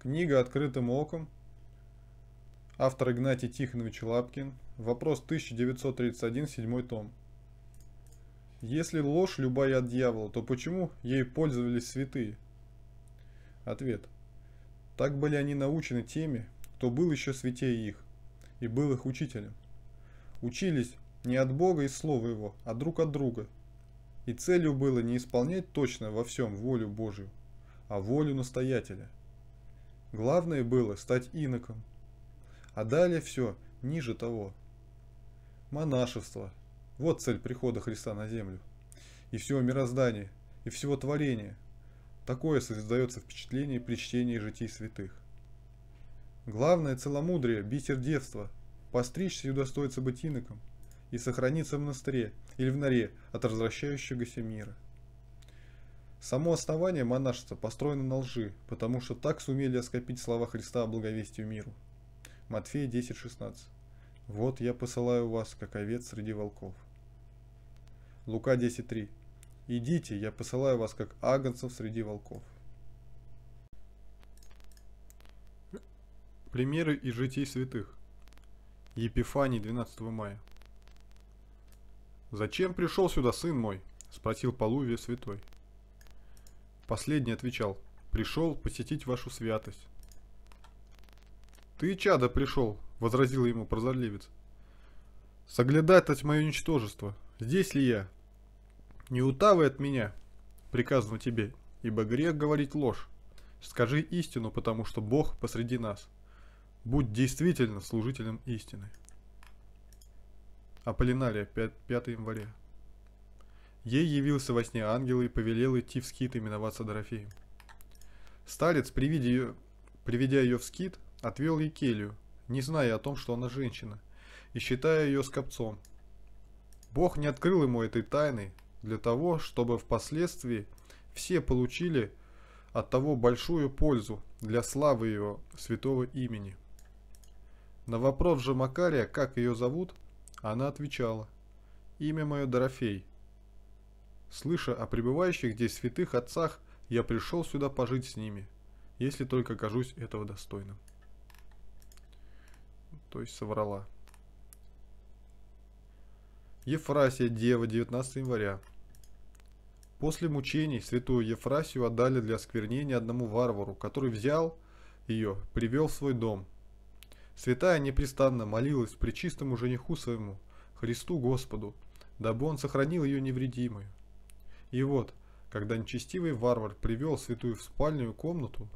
Книга «Открытым оком». Автор Игнатий Тихонович Лапкин. Вопрос 1931, 7 том. Если ложь любая от дьявола, то почему ей пользовались святые? Ответ. Так были они научены теми, кто был еще святее их, и был их учителем. Учились не от Бога и Слова Его, а друг от друга. И целью было не исполнять точно во всем волю Божию, а волю настоятеля. Главное было стать иноком. А далее все ниже того. Монашество. Вот цель прихода Христа на землю. И всего мироздания, и всего творения. Такое создается впечатление при чтении житий святых. Главное целомудрие, бисер девства. Постричься и удостоиться быть иноком. И сохраниться в монастыре или в норе от развращающегося мира. Само основание монашества построено на лжи, потому что так сумели оскопить слова Христа о благовестию миру. Матфея 10.16 «Вот я посылаю вас, как овец среди волков». Лука 10.3 «Идите, я посылаю вас, как агнцев среди волков». Примеры из житий святых. Епифаний 12 мая. «Зачем пришел сюда, сын мой?» – спросил Полувия святой. Последний отвечал. «Пришел посетить вашу святость». «Ты, чада пришел», — возразил ему прозорливец. от мое ничтожество. Здесь ли я? Не утавай от меня, приказано тебе, ибо грех говорить ложь. Скажи истину, потому что Бог посреди нас. Будь действительно служителем истины». Аполлинария, 5, 5 января. Ей явился во сне ангел и повелел идти в скит именоваться Дорофеем. Старец, приведя ее, приведя ее в скит, отвел ей келью, не зная о том, что она женщина, и считая ее скопцом. Бог не открыл ему этой тайны для того, чтобы впоследствии все получили от того большую пользу для славы его святого имени. На вопрос же Макария, как ее зовут, она отвечала, «Имя мое Дорофей» Слыша о пребывающих здесь святых отцах, я пришел сюда пожить с ними, если только кажусь этого достойным. То есть соврала. Ефрасия, дева, 19 января. После мучений святую Ефрасию отдали для осквернения одному варвару, который взял ее, привел в свой дом. Святая непрестанно молилась при чистому жениху своему, Христу Господу, дабы он сохранил ее невредимую. И вот, когда нечестивый варвар привел святую в спальную комнату,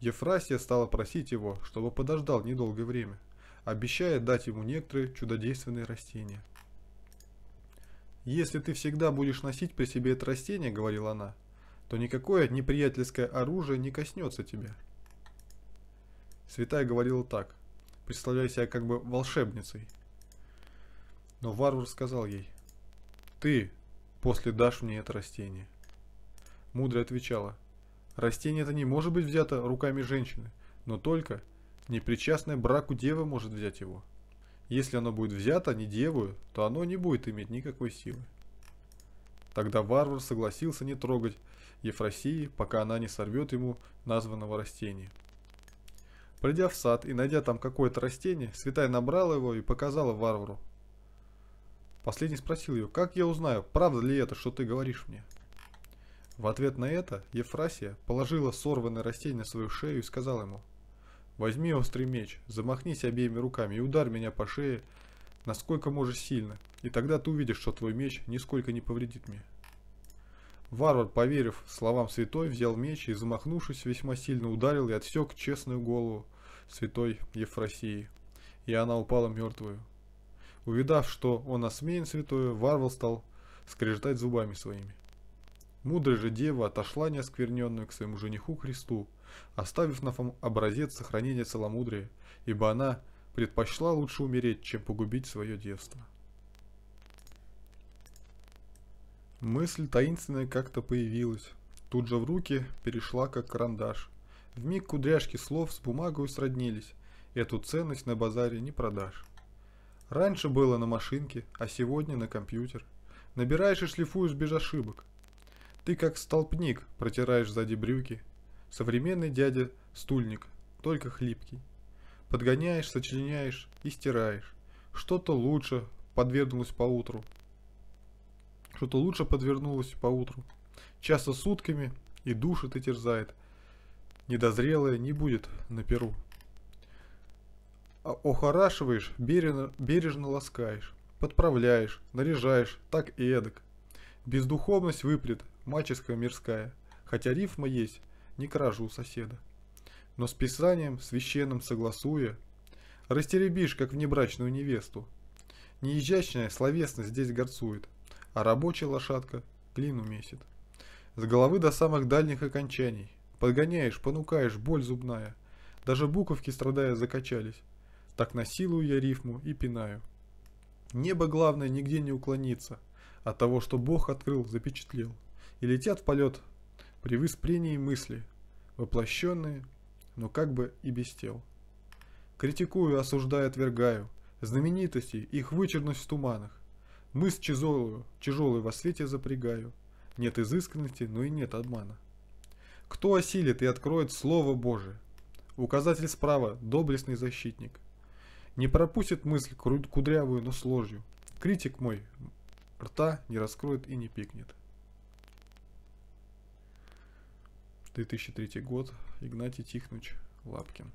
Ефрасия стала просить его, чтобы подождал недолгое время, обещая дать ему некоторые чудодейственные растения. «Если ты всегда будешь носить при себе это растение, — говорила она, — то никакое неприятельское оружие не коснется тебя». Святая говорила так, представляя себя как бы волшебницей. Но варвар сказал ей, «Ты, После дашь мне это растение. Мудрая отвечала. Растение это не может быть взято руками женщины, но только непричастная браку дева может взять его. Если оно будет взято а не девою, то оно не будет иметь никакой силы. Тогда варвар согласился не трогать Ефросии, пока она не сорвет ему названного растения. Придя в сад и найдя там какое-то растение, святая набрала его и показала варвару. Последний спросил ее, как я узнаю, правда ли это, что ты говоришь мне? В ответ на это Ефрасия положила сорванное растение на свою шею и сказала ему, «Возьми острый меч, замахнись обеими руками и ударь меня по шее, насколько можешь сильно, и тогда ты увидишь, что твой меч нисколько не повредит мне». Варвар, поверив словам святой, взял меч и, замахнувшись, весьма сильно ударил и отсек честную голову святой Ефросии, и она упала мертвую. Увидав, что он осмеян святою, Варвал стал скрежетать зубами своими. Мудрая же дева отошла неоскверненную к своему жениху Христу, оставив на фом образец сохранения целомудрия, ибо она предпочла лучше умереть, чем погубить свое девство. Мысль таинственная как-то появилась, тут же в руки перешла как карандаш. в миг кудряшки слов с бумагой сроднились, эту ценность на базаре не продашь. Раньше было на машинке, а сегодня на компьютер. Набираешь и шлифуешь без ошибок. Ты как столпник протираешь сзади брюки. Современный дядя стульник, только хлипкий. Подгоняешь, сочленяешь и стираешь. Что-то лучше подвернулось по утру. Что-то лучше подвернулось по утру. Часто сутками и душит и терзает. Недозрелое не будет на перу. А охорашиваешь, бережно, бережно ласкаешь, подправляешь, наряжаешь, так и эдак. Бездуховность выпрет, маческая мирская, хотя рифма есть, не кражу у соседа. Но с писанием священным согласуя, растеребишь, как внебрачную невесту. Неизящная словесность здесь горцует, а рабочая лошадка клину месит. С головы до самых дальних окончаний, подгоняешь, понукаешь, боль зубная, даже буковки, страдая, закачались. Так насилую я рифму и пинаю. Небо главное нигде не уклониться от того, что Бог открыл, запечатлел. И летят в полет при воспрении мысли, воплощенные, но как бы и без тел. Критикую, осуждаю, отвергаю. Знаменитости, их вычерность в туманах. Мыс тяжелую, тяжелую во свете запрягаю. Нет изысканности, но и нет обмана. Кто осилит и откроет Слово Божие? Указатель справа, доблестный защитник – не пропустит мысль кудрявую, но с ложью. Критик мой рта не раскроет и не пикнет. 2003 год. Игнатий Тихныч Лапкин.